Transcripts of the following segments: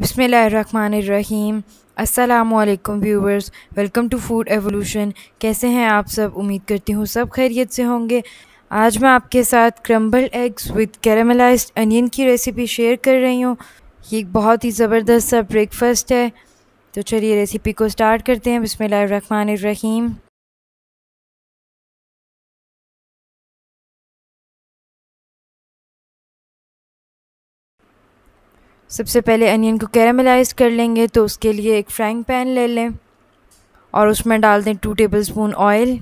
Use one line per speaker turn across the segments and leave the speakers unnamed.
बिसमीम असलकम viewers welcome to food evolution कैसे हैं आप सब उम्मीद करती हूँ सब खैरियत से होंगे आज मैं आपके साथ crumble eggs with caramelised onion की रेसिपी शेयर कर रही हूँ ये एक
बहुत ही ज़बरदस्त सा ब्रेकफास्ट है तो चलिए रेसिपी को स्टार्ट करते हैं बिसमीम सबसे पहले अनियन को कैरामलाइज कर लेंगे तो उसके लिए एक फ्राइंग पैन ले लें और
उसमें डाल दें टू टेबल स्पून ऑयल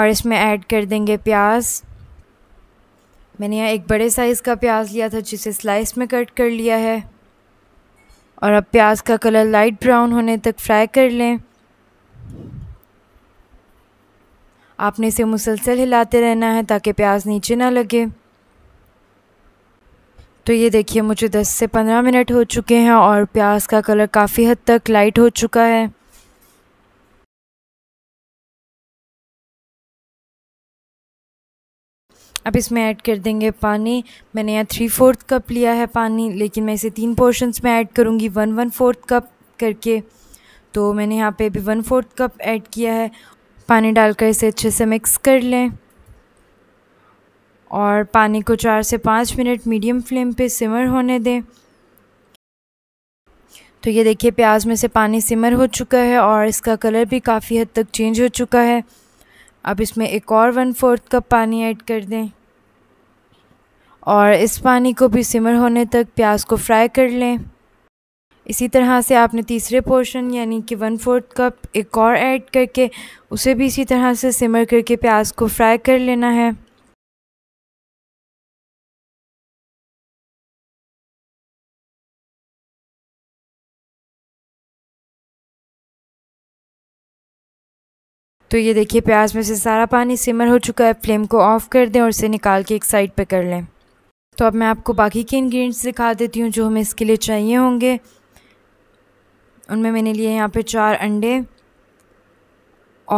और इसमें ऐड कर देंगे प्याज मैंने यहाँ एक बड़े साइज़ का प्याज लिया था जिसे स्लाइस में कट कर लिया है और अब प्याज का कलर लाइट ब्राउन होने तक फ्राई कर लें आपने इसे मुसलसल हिलाते रहना है ताकि प्याज नीचे ना लगे तो ये देखिए मुझे 10
से 15 मिनट हो चुके हैं और प्याज का कलर काफ़ी हद तक लाइट हो चुका है अब इसमें ऐड कर देंगे पानी मैंने यहाँ थ्री फोर्थ कप लिया है पानी लेकिन
मैं इसे तीन पोर्शंस में ऐड करूँगी वन वन फोर्थ कप करके तो मैंने यहाँ पे भी वन फोर्थ कप ऐड किया है पानी डालकर इसे अच्छे से मिक्स कर लें और पानी को चार से पाँच मिनट मीडियम फ्लेम पे सिमर होने दें तो ये देखिए प्याज में से पानी सिमर हो चुका है और इसका कलर भी काफ़ी हद तक चेंज हो चुका है अब इसमें एक और वन फोर्थ कप पानी ऐड कर दें और इस पानी को भी सिमर होने तक प्याज को फ्राई कर लें इसी तरह से आपने तीसरे पोर्शन यानी कि वन फोर्थ कप
एक और ऐड करके उसे भी इसी तरह से सिमर करके प्याज को फ्राई कर लेना है तो ये देखिए प्याज में से सारा पानी सिमर हो चुका है फ्लेम को
ऑफ़ कर दें और इसे निकाल के एक साइड पे कर लें तो अब मैं आपको बाकी के इंग्रेडिएंट्स दिखा देती हूँ जो हमें इसके लिए चाहिए होंगे उनमें मैंने लिए यहाँ पे चार अंडे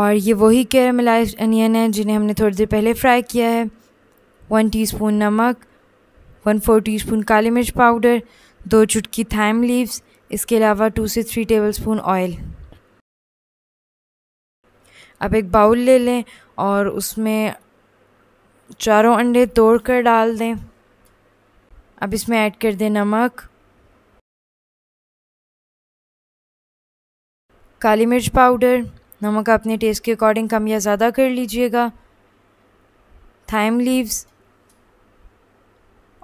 और ये वही कैरमलाइज अनियन है जिन्हें हमने थोड़ी देर पहले फ्राई किया है वन टीस्पून नमक वन फोर टीस्पून काली मिर्च पाउडर दो चुटकी थाइम लीव्स इसके अलावा टू से थ्री टेबलस्पून ऑयल अब एक बाउल ले लें और उसमें
चारों अंडे तोड़ कर डाल दें अब इसमें ऐड कर दें नमक काली मिर्च पाउडर नमक अपने टेस्ट के अकॉर्डिंग कम या ज़्यादा कर लीजिएगा
थाइम लीव्स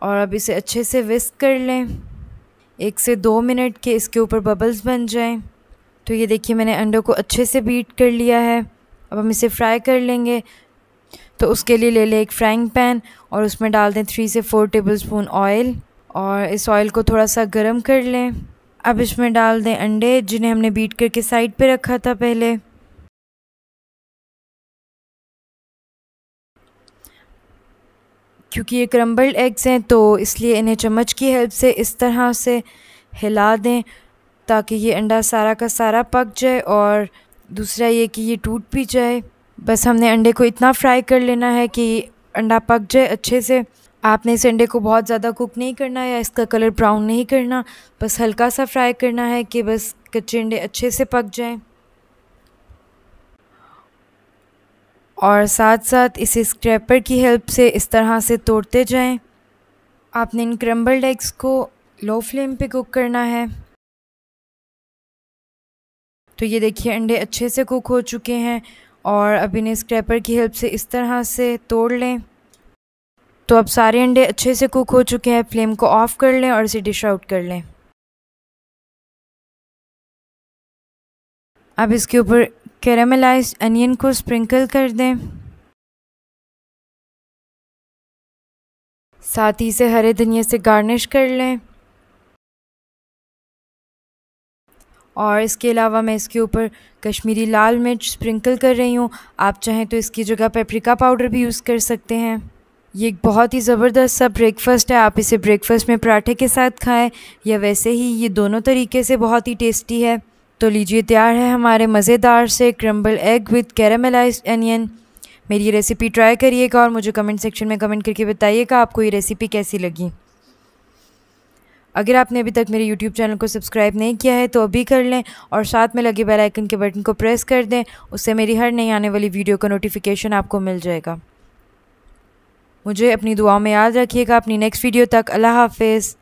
और अब इसे अच्छे से विस्क कर लें एक से दो मिनट के इसके ऊपर बबल्स बन जाएं तो ये देखिए मैंने अंडों को अच्छे से बीट कर लिया है अब हम इसे फ्राई कर लेंगे तो उसके लिए ले लें एक फ्राइंग पैन और उसमें डाल दें थ्री से फोर टेबल स्पून ऑयल और इस ऑयल को थोड़ा
सा गर्म कर लें अब इसमें डाल दें अंडे जिन्हें हमने बीट करके साइड पे रखा था पहले क्योंकि ये क्रम्बल्ड एग्स हैं तो इसलिए इन्हें चम्मच की हेल्प से इस
तरह से हिला दें ताकि ये अंडा सारा का सारा पक जाए और दूसरा ये कि ये टूट भी जाए बस हमने अंडे को इतना फ्राई कर लेना है कि अंडा पक जाए अच्छे से आपने इस अंडे को बहुत ज़्यादा कुक नहीं करना या इसका कलर ब्राउन नहीं करना बस हल्का सा फ्राई करना है कि बस कच्चे अंडे अच्छे से पक जाए और साथ साथ इसे स्क्रैपर की
हेल्प से इस तरह से तोड़ते जाएं आपने इन क्रम्बल्ड एग्स को लो फ्लेम पे कुक करना है तो ये देखिए अंडे
अच्छे से कुक हो चुके हैं और अब इन्हें स्क्रैपर की हेल्प से इस तरह से तोड़ लें
तो अब सारे अंडे अच्छे से कुक हो चुके हैं फ्लेम को ऑफ़ कर लें और इसे डिश आउट कर लें अब इसके ऊपर कैरामलाइज अनियन को स्प्रिंकल कर दें साथ ही इसे हरे धनिया से गार्निश कर लें और इसके अलावा मैं इसके ऊपर
कश्मीरी लाल मिर्च स्प्रिंकल कर रही हूँ आप चाहें तो इसकी जगह पेपरिका पाउडर भी यूज़ कर सकते हैं ये एक बहुत ही ज़बरदस्त सा ब्रेकफ़ास्ट है आप इसे ब्रेकफ़ास्ट में पराठे के साथ खाएं या वैसे ही ये दोनों तरीके से बहुत ही टेस्टी है तो लीजिए तैयार है हमारे मज़ेदार से crumble egg with caramelise onion मेरी ये रेसिपी ट्राई करिएगा और मुझे कमेंट सेक्शन में कमेंट करके बताइएगा आपको ये रेसिपी कैसी लगी अगर आपने अभी तक मेरे YouTube चैनल को सब्सक्राइब नहीं किया है तो अभी कर लें और साथ में लगे बेल आइकन के बटन को प्रेस कर दें उससे मेरी हर नई आने वाली वीडियो का नोटिफिकेशन आपको मिल जाएगा
मुझे अपनी दुआओं में याद रखिएगा अपनी नेक्स्ट वीडियो तक अल्लाह हाफिज़